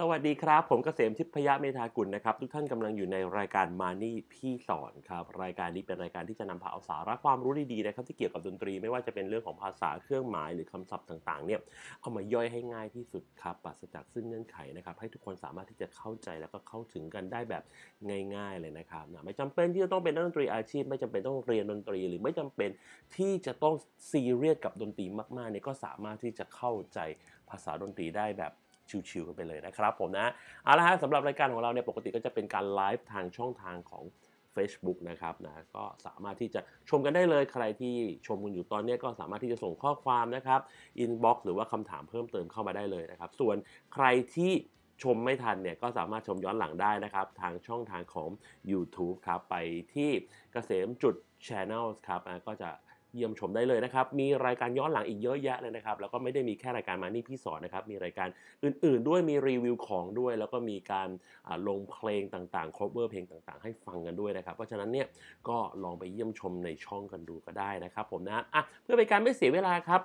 สวัสดีครับผมกเกษมทิพยเมธากุลนะครับ ทุกท่านกำลังอยู่ในรายการมานี่พี่สอนครับรายการนี้เป็นรายการที่จะนำพาเอาสาระความรู้ดีๆนะครับที่เกี่ยวกับดนตรี ไม่ว่าจะเป็นเรื่องของภาษาเครื่องหมายหรือคำศัพท์ต่าง ๆเนี่ยเอามาย่อยให้ง่ายที่สุดครับปราศจากซึ่งเงื่อนไขนะครับ ให้ทุกคนสามารถที่จะเข้าใจแล้วก็เข้าถึงกันได้แบบง่าย ๆเลยนะครับนะไม่จำเป็นที่จะต้องเป็นนักดนตรีอาชีพ ไม่จำเป็นต้องเรียนดนตรี หรือไม่จำเป็นที่จะต้องซีเรียสกับดนตรีมากๆเนี่ยก็สามารถที่จะเข้าใจภาษาดนตรีได้แบบชิวๆกันไปเลยนะครับผมนะเอาละฮะสำหรับรายการของเราเนี่ยปกติก็จะเป็นการไลฟ์ทางช่องทางของ Facebook นะครับนะก็สามารถที่จะชมกันได้เลย ใครที่ชมกันอยู่ตอนนี้ก็สามารถที่จะส่งข้อความนะครับอินบ็อกซ์หรือว่าคำถามเพิ่มเติมเข้ามาได้เลยนะครับส่วนใครที่ชมไม่ทันเนี่ยก็สามารถชมย้อนหลังได้นะครับ ทางช่องทางของ YouTube ครับไปที่เกษมจุด Channel ครับก็จะเยี่ยมชมได้เลยนะครับ มีรายการย้อนหลังอีกเยอะแยะเลยนะครับ แล้วก็ไม่ได้มีแค่รายการมานี่พี่สอนนะครับ มีรายการอื่นๆ ด้วย มีรีวิวของด้วย แล้วก็มีการลงเพลงต่างๆ cover เพลงต่างๆให้ฟังกันด้วยนะครับ เพราะฉะนั้นเนี่ยก็ลองไปเยี่ยมชมในช่องกันดูก็ได้นะครับผมนะอ่ะเพื่อเป็นการไม่เสียเวลาครับ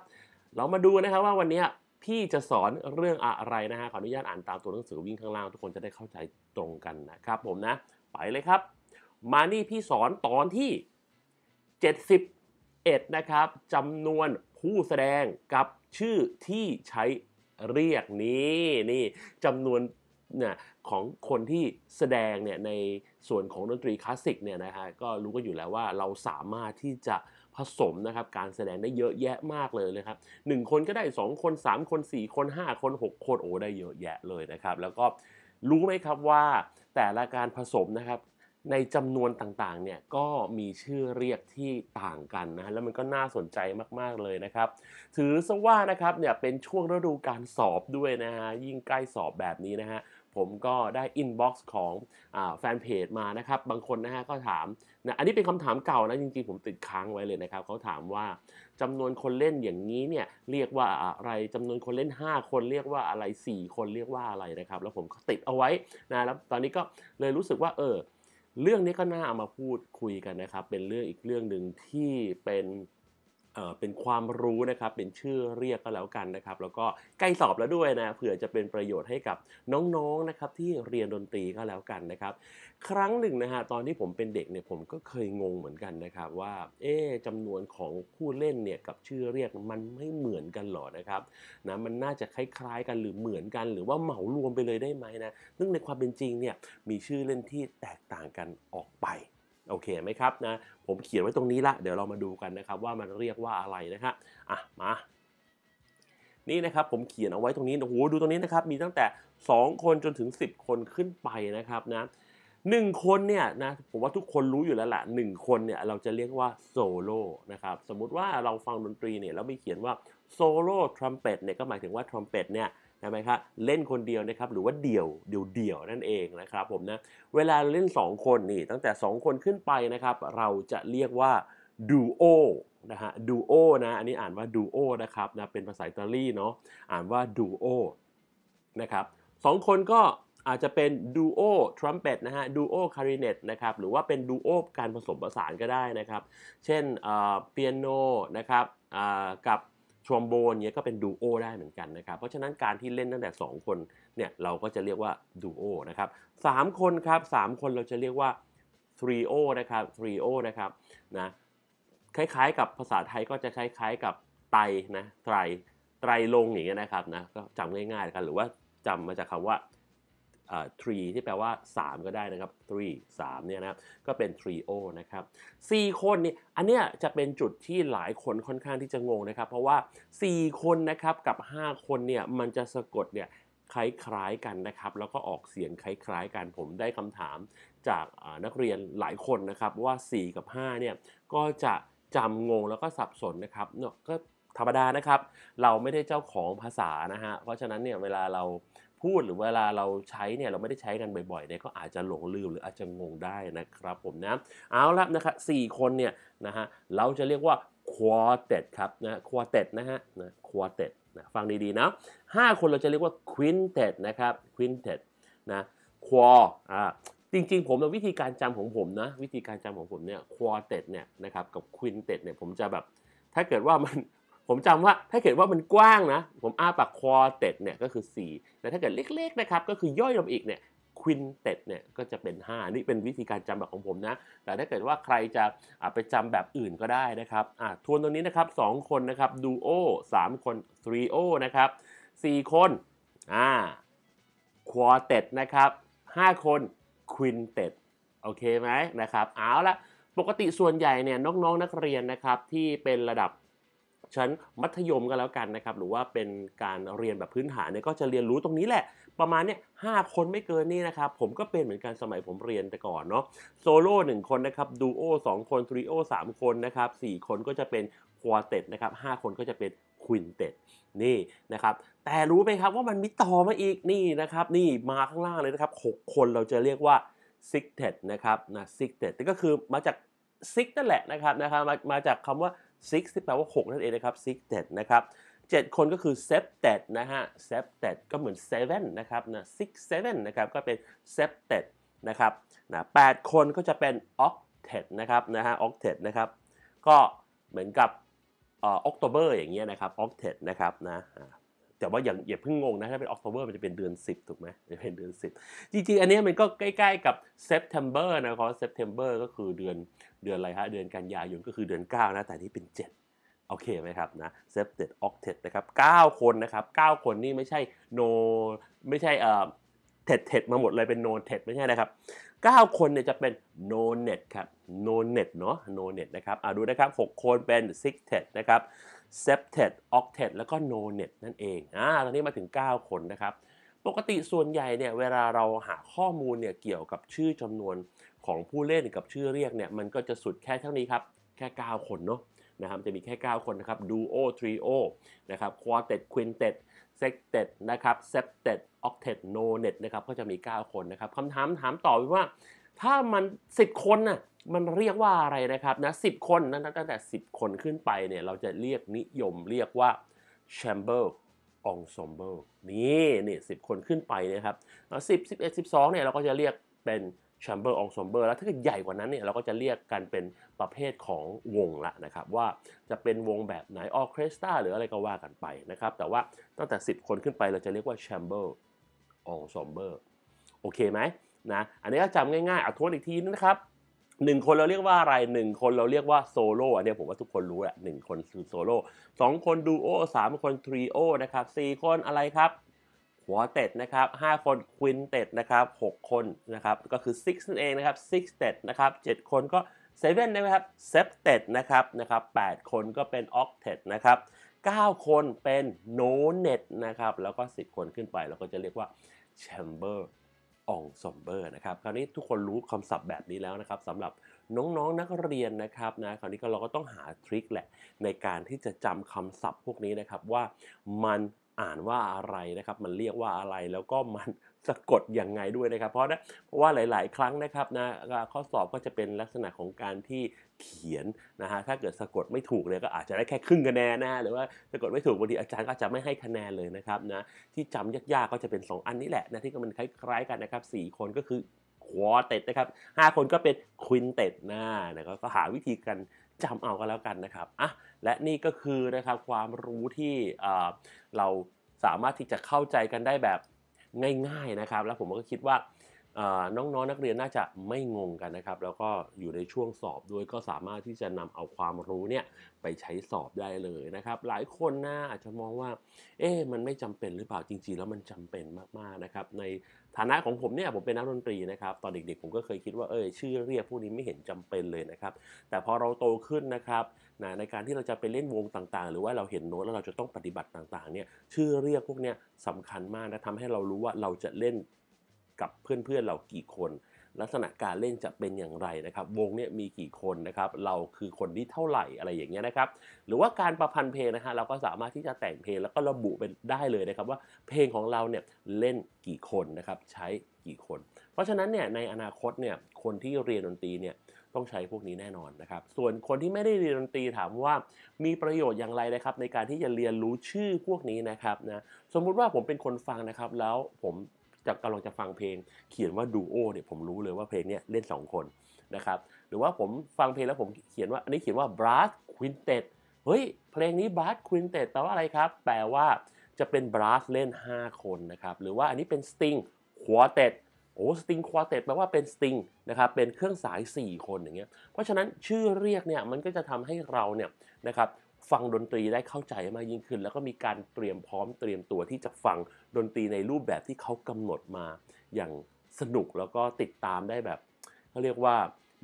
เรามาดูนะครับว่าวันนี้พี่จะสอนเรื่องอะไรนะฮะ ขออนุญาตอ่านตามตัวหนังสือวิ่งข้างล่างทุกคนจะได้เข้าใจตรงกันนะครับผมนะ ไปเลยครับ มานี่พี่สอนตอนที่70 11นะครับจำนวนผู้แสดงกับชื่อที่ใช้เรียกนี้นี่จำนวนนะของคนที่แสดงเนี่ยในส่วนของดนตรีคลาสสิกเนี่ยนะฮะก็รู้กันอยู่แล้วว่าเราสามารถที่จะผสมนะครับการแสดงได้เยอะแยะมากเลยนะครับหนึ่งคนก็ได้ 2 คน 3 คน4คน 5 คน 6 คนโอ้ได้เยอะแยะเลยนะครับ แล้วก็รู้ไหมครับว่าแต่ละการผสมนะครับในจำนวนต่างๆเนี่ยก็มีชื่อเรียกที่ต่างกันนะแล้วมันก็น่าสนใจมากๆเลยนะครับ ถือซะว่านะครับ เนี่ยเป็นช่วงฤดูการสอบด้วยนะฮะ ยิ่งใกล้สอบแบบนี้นะฮะ ผมก็ได้อินบ็อกซ์ของอแฟนเพจมานะครับ บางคนนะฮะก็ถามนะ อันนี้เป็นคำถามเก่านะ จริงๆผมติดค้างไว้เลยนะครับเขาถามว่าจำนวนคนเล่นอย่างนี้เนี่ยเรียกว่าอะไรจำนวนคนเล่น 5 คนเรียกว่าอะไร 4 คนเรียกว่าอะไรนะครับ แล้วผมก็ติดเอาไว้นะ แล้วตอนนี้ก็เลยรู้สึกว่าเออเรื่องนี้ก็น่าเอามาพูดคุยกันนะครับ เป็นเรื่องอีกเรื่องหนึ่งที่เป็นเป็นความรู้นะครับ เป็นชื่อเรียกก็แล้วกันนะครับ แล้วก็ใกล้สอบแล้วด้วยนะ เผื่อจะเป็นประโยชน์ให้กับน้องๆนะครับที่เรียนดนตรีก็แล้วกันนะครับ ครั้งหนึ่งนะฮะ ตอนที่ผมเป็นเด็กเนี่ย ผมก็เคยงงเหมือนกันนะครับว่า เอ๊จำนวนของผู้เล่นเนี่ย กับชื่อเรียกมันไม่เหมือนกันหรอนะครับ นะ มันน่าจะคล้ายๆกันหรือเหมือนกัน หรือว่าเหมารวมไปเลยได้ไหมนะซึ่งในความเป็นจริงเนี่ย มีชื่อเล่นที่แตกต่างกันออกไปโอเคไหมครับนะ ผมเขียนไว้ตรงนี้ละ เดี๋ยวเรามาดูกันนะครับว่ามันเรียกว่าอะไรนะครับอ่ะ มา นี่นะครับผมเขียนเอาไว้ตรงนี้ โอ้โห ดูตรงนี้นะครับ มีตั้งแต่ 2 คนจนถึง 10 คนขึ้นไปนะครับนะหนึ่งคนเนี่ยนะ ผมว่าทุกคนรู้อยู่แล้วแหละหนึ่งคนเนี่ยเราจะเรียกว่าโซโล่นะครับ สมมุติว่าเราฟังดนตรีเนี่ยแล้วมีเขียนว่าโซโล่ทรัมเป็ตเนี่ยก็หมายถึงว่าทรัมเป็ตเนี่ยนะไหมครับเล่นคนเดียวนะครับหรือว่าเดี่ยวเดี่ยวเดี่ยวนั่นเองนะครับผมนะเวลาเราเล่น 2 คนนี่ตั้งแต่ 2 คนขึ้นไปนะครับเราจะเรียกว่าดูโอนะฮะดูโอนะอันนี้อ่านว่าดูโอนะครับนะเป็นภาษาอิตาลีเนาะอ่านว่าดูโอนะครับสองคนก็อาจจะเป็นดูโอทรัมเป็ตนะฮะดูโอคาริเนตนะครับหรือว่าเป็นดูโอการผสมผสานก็ได้นะครับเช่นเปียโนนะครับกับทรอมโบนเนี้ยก็เป็นดูโอได้เหมือนกันนะครับ เพราะฉะนั้นการที่เล่นตั้งแต่ 2 คนเนี่ย เราก็จะเรียกว่าดูโอนะครับสคนครับ 3 คนเราจะเรียกว่าทรีโอ นะครับทรีโอนะครับนะคล้ายๆกับภาษาไทยก็จะคล้ายๆกับไตนะไตรไตรลงอย่างเงี้ยนะครับนะก็จำง่ายๆกันหรือว่าจำมาจากคำว่า three ที่แปลว่า 3 ก็ได้นะครับ three 3เนี่ยนะก็เป็น trio นะครับ4คนนี่อันเนี้ยจะเป็นจุดที่หลายคนค่อนข้างที่จะงงนะครับ เพราะว่า 4 คนนะครับกับ 5 คนเนี่ย มันจะสะกดเนี่ยคล้ายๆกันนะครับ แล้วก็ออกเสียงคล้ายๆกัน ผมได้คำถามจากนักเรียนหลายคนนะครับว่า 4 กับ5เนี่ยก็จะจำงงแล้วก็สับสนนะครับเนาะก็ธรรมดานะครับเราไม่ได้เจ้าของภาษานะฮะเพราะฉะนั้นเนี่ยเวลาเราพูดหรือเวลาเราใช้เนี่ย เราไม่ได้ใช้กันบ่อยๆเนี่ยก็อาจจะหลงลืม หรืออาจจะงงได้นะครับผมนะเอาละนะครับสี่คนเนี่ยนะฮะเราจะเรียกว่าควอเตตครับนะควอเตตนะฮะนะควอเตตนะฟังดีๆนะห้าคนเราจะเรียกว่าควินเตตนะครับควินเตตนะควออ่าจริงๆผมนะวิธีการจำของผมนะวิธีการจำของผมเนี่ยควอเตตเนี่ยนะครับกับควินเตตเนี่ยผมจะแบบ ถ้าเกิดว่ามันผมจำว่าถ้าเกิดว่ามันกว้างนะ ผมอ้าปากควอเต็ดเนี่ยก็คือ4แต่ถ้าเกิดเล็กๆนะครับก็คือย่อยลงอีกเนี่ยควินเต็ดเนี่ยก็จะเป็น 5 นี่เป็นวิธีการจำแบบของผมนะ แต่ถ้าเกิดว่าใครจะไปจำแบบอื่นก็ได้นะครับทวนตรงนี้นะครับ 2 คนนะครับดูโอ3คนทรีโอนะครับ 4 คนอ่าควอเต็ดนะครับ 5 คนควินเต็ดโอเคไหมนะครับเอาละปกติส่วนใหญ่เนี่ยน้องๆนักเรียนนะครับที่เป็นระดับฉั้นมัธยมก็แล้วกันนะครับหรือว่าเป็นการเรียนแบบพื้นฐานเนี่ยก็จะเรียนรู้ตรงนี้แหละ ประมาณเนี่ยหคนไม่เกินนี่นะครับผมก็เป็นเหมือนกันสมัยผมเรียนแต่ก่อนเนาะโซโล่หนึ่งคนนะครับดูโอสองคนทริโอสามคนนะครับสี่คนก็จะเป็นควอเต็ดนะครับห้าคนก็จะเป็นควินเต็ดนี่นะครับแต่รู้ไหมครับว่ามันมีต่อมาอีกนี่นะครับนี่มาข้างล่างเลยนะครับกคนเราจะเรียกว่าซิกเต็ดนะครับนะซิกเต็ดก็คือมาจากซิกนั่นแหละนะครับนะครับมามาจากคำว่า six ที่แปลว่า 6 นั่นเองนะครับ s i x t e ดนะครับ 7 คนก็คือ septet นะฮะ septet ก็เหมือน seven นะครับนะ six seven นะครับก็เป็น septet นะครับนะแคนก็จะเป็น octet นะครับนะฮะ octet นะครับก็เหมือนกับออกโทเบอร์อย่างเงี้ยนะครับออกเทดนะครับนะแต่ว่าอย่าอย่าเพิ่งงงนะถ้าเป็นออกโทเบอร์มันจะเป็นเดือน 10 ถูกไหมจะเป็นเดือน10จริงๆ อันนี้มันก็ใกล้ๆกับเซปเทมเบอร์นะครับเซปเทมเบอร์ก็คือเดือนเดือนอะไรฮะเดือนกันยายนก็คือเดือน9นะ แต่นี่เป็น7โอเคไหมครับนะเซฟเต็ดออกเท็ดนะครับ9คนนะครับ 9 คนนี่ไม่ใช่โนไม่ใช่ เอ่อ เทดเทดมาหมดเลยเป็นโนเท็ดไม่ใช่นะครับ9คนเนี่ยจะเป็นโนเน็ตครับโนเน็ตเนาะ โนเน็ตนะครับ อ่าดูนะครับ 6 คนเป็นซิกเท็ดนะครับเซฟเทดออกเท็ดแล้วก็โนเน็ตนั่นเอง อ่าตอนนี้มาถึง 9 คนนะครับกติส่วนใหญ่เนี่ยเวลาเราหาข้อมูลเนี่ยเกี่ยวกับชื่อจำนวนของผู้เล่นกับชื่อเรียกเนี่ยมันก็จะสุดแค่เท่านี้ครับ แค่ 9 คนเนาะนะครับจะมีแค่ 9 คนนะครับดูโอทริโอนะครับควอเต็ดควินเต็ดเซกเต็ดนะครับเซปเต็ดออกเต็ดโนเน็ตนะครับก็จะมี 9 คนนะครับคำถามถามต่อไปว่าถ้ามัน 10 คนน่ะมันเรียกว่าอะไรนะครับนะสิคนนั้นตั้งแต่ 10 คนขึ้นไปเนี่ยเราจะเรียกนิยมเรียกว่า chamber องซอมเบิลนี่นี่สิคนขึ้นไปนะครับสิบสิบเอ็ดสิบสองเนี่ยเราก็จะเรียกเป็นแชมเบอร์องซอมเบอร์แล้วถ้าเกิดใหญ่กว่านั้นเนี่ยเราก็จะเรียกกันเป็นประเภทของวงละนะครับว่าจะเป็นวงแบบไหน ออเคสตราหรืออะไรก็ว่ากันไปนะครับแต่ว่าตั้งแต่ 10 คนขึ้นไปเราจะเรียกว่าแชมเบอร์องซอมเบอร์โอเคไหมนะอันนี้ก็จำง่ายๆอ่ะทวนอีกทีนะครับหนึ่งคนเราเรียกว่าอะไรหนึ่งคนเราเรียกว่าโซโล่อันนี้ผมว่าทุกคนรู้แหละหนึ่งคนคือโซโล่สองคนดูโอสามคนทริโอนะครับสี่คนอะไรครับหัวเต็ดนะครับห้าคนควินเต็ดนะครับหกคนนะครับก็คือ six นั่นเองนะครับ six เต็ดนะครับเจ็ดคนก็เซเว่นนะครับเซฟเต็ดนะครับนะครับแปดคนก็เป็นออกเต็ดนะครับเก้าคนเป็นโนเน็ตนะครับแล้วก็สิบคนขึ้นไป เราก็จะเรียกว่าแชมเบอร์องซอมเบอร์นะครับคราวนี้ทุกคนรู้คำศัพท์แบบนี้แล้วนะครับสำหรับน้องๆนนักเรียนนะครับนะคราวนี้ก็เราก็ต้องหาทริคแหละในการที่จะจำคำศัพท์พวกนี้นะครับว่ามันอ่านว่าอะไรนะครับ มันเรียกว่าอะไรแล้วก็มันสะกดยังไงด้วยนะครับ เพราะนะเพราะว่าหลาย ๆ ครั้งนะครับนะข้อสอบก็จะเป็นลักษณะของการที่เขียนนะฮะถ้าเกิดสะกดไม่ถูกเลยก็อาจจะได้แค่ครึ่งคะแนนนะฮะหรือว่าสะกดไม่ถูกบางทีอาจารย์ก็จะไม่ให้คะแนนเลยนะครับนะที่จำยากๆก็จะเป็น 2 อันนี้แหละนะที่ก็มันคล้าย ๆกันนะครับ4คนก็คือควอเต็ดนะครับห้าคนก็เป็นควินเต็ดนะนะครับก็หาวิธีกันจำเอาก็แล้วกันนะครับอ่ะและนี่ก็คือนะครับความรู้ที่เราสามารถที่จะเข้าใจกันได้แบบง่ายๆนะครับ แล้วผมก็คิดว่าน้องๆนนักเรียนน่าจะไม่งงกันนะครับแล้วก็อยู่ในช่วงสอบด้วยก็สามารถที่จะนำเอาความรู้เนี่ยไปใช้สอบได้เลยนะครับหลายคนนะ่าอาจจะมองว่า เอ๊ะมันไม่จำเป็นหรือเปล่า จริงๆแล้วมันจำเป็นมากๆนะครับในฐานะของผมเนี่ยผมเป็นนักดนตรีนะครับ ตอนเด็กๆผมก็เคยคิดว่าเออชื่อเรียกพวกนี้ไม่เห็นจำเป็นเลยนะครับแต่พอเราโตขึ้นนะครับนะในการที่เราจะไปเล่นวงต่างๆ หรือว่าเราเห็นโน้ตแล้วเราจะต้องปฏิบัติต่างๆเนี่ยชื่อเรียกพวกเนี้ยสำคัญมากนะทำให้เรารู้ว่าเราจะเล่นกับเพื่อนๆ เรากี่คน ลักษณะการเล่นจะเป็นอย่างไรนะครับ วงเนี่ยมีกี่คนนะครับ เราคือคนที่เท่าไหร่อะไรอย่างเงี้ยนะครับ หรือว่าการประพันธ์เพลงนะฮะเราก็สามารถที่จะแต่งเพลงแล้วก็ระบุเป็นได้เลยนะครับว่าเพลงของเราเนี่ยเล่นกี่คนนะครับใช้กี่คน เพราะฉะนั้นเนี่ยในอนาคตเนี่ยคนที่เรียนดนตรีเนี่ยต้องใช้พวกนี้แน่นอนนะครับ ส่วนคนที่ไม่ได้เรียนดนตรีถามว่ามีประโยชน์อย่างไรนะครับ ในการที่จะเรียนรู้ชื่อพวกนี้นะครับนะสมมุติว่าผมเป็นคนฟังนะครับ แล้วผมจะกำลังจะฟังเพลง เขียนว่าดูโอเนี่ยผมรู้เลยว่าเพลงเนี้ยเล่น 2 คนนะครับหรือว่าผมฟังเพลงแล้วผมเขียนว่าอันนี้เขียนว่า brass quintet เฮ้ย เพลงนี้ brass quintet แปลว่าอะไรครับ แปลว่าจะเป็น brass เล่น 5 คนนะครับ หรือว่าอันนี้เป็น string quartet โอ้สติงควอเตตแปลว่าเป็นสติงนะครับเป็นเครื่องสาย 4 คนอย่างเงี้ยเพราะฉะนั้นชื่อเรียกเนี่ย มันก็จะทำให้เราเนี่ยนะครับฟังดนตรีได้เข้าใจมากยิ่งขึ้น แล้วก็มีการเตรียมพร้อมเตรียมตัวที่จะฟังดนตรีในรูปแบบที่เขากำหนดมาอย่างสนุกแล้วก็ติดตามได้แบบเขาเรียกว่า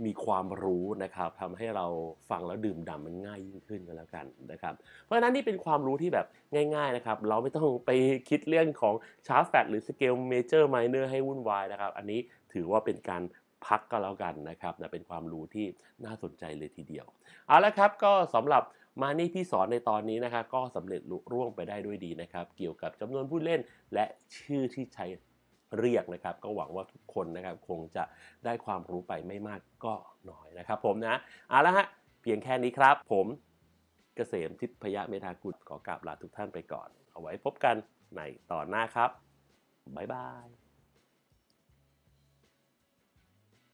มีความรู้นะครับทำให้เราฟังแล้วดื่มด่ำมันง่ายยิ่งขึ้นก็แล้วกันนะครับ เพราะฉะนั้นนี่เป็นความรู้ที่แบบง่าย ๆ นะครับ เราไม่ต้องไปคิดเรื่องของชาร์ฟแฟตหรือสเกลเมเจอร์ไมเนอร์ให้วุ่นวายนะครับอันนี้ถือว่าเป็นการพักก็แล้วกันนะครับนะเป็นความรู้ที่น่าสนใจเลยทีเดียวเอาละครับก็สำหรับมานี่พี่สอนในตอนนี้นะครับก็สำเร็จลุร่วงไปได้ด้วยดีนะครับ เกี่ยวกับจำนวนผู้เล่นและชื่อที่ใช้เรียกนะครับ ก็หวังว่าทุกคนนะครับคงจะได้ความรู้ไปไม่มากก็น้อยนะครับ ผมนะเอาละฮะเพียงแค่นี้ครับ ผมเกษมทิพยเมธากุลขอกราบลาทุกท่านไปก่อน เอาไว้พบกันในตอนหน้าครับบ๊ายบาย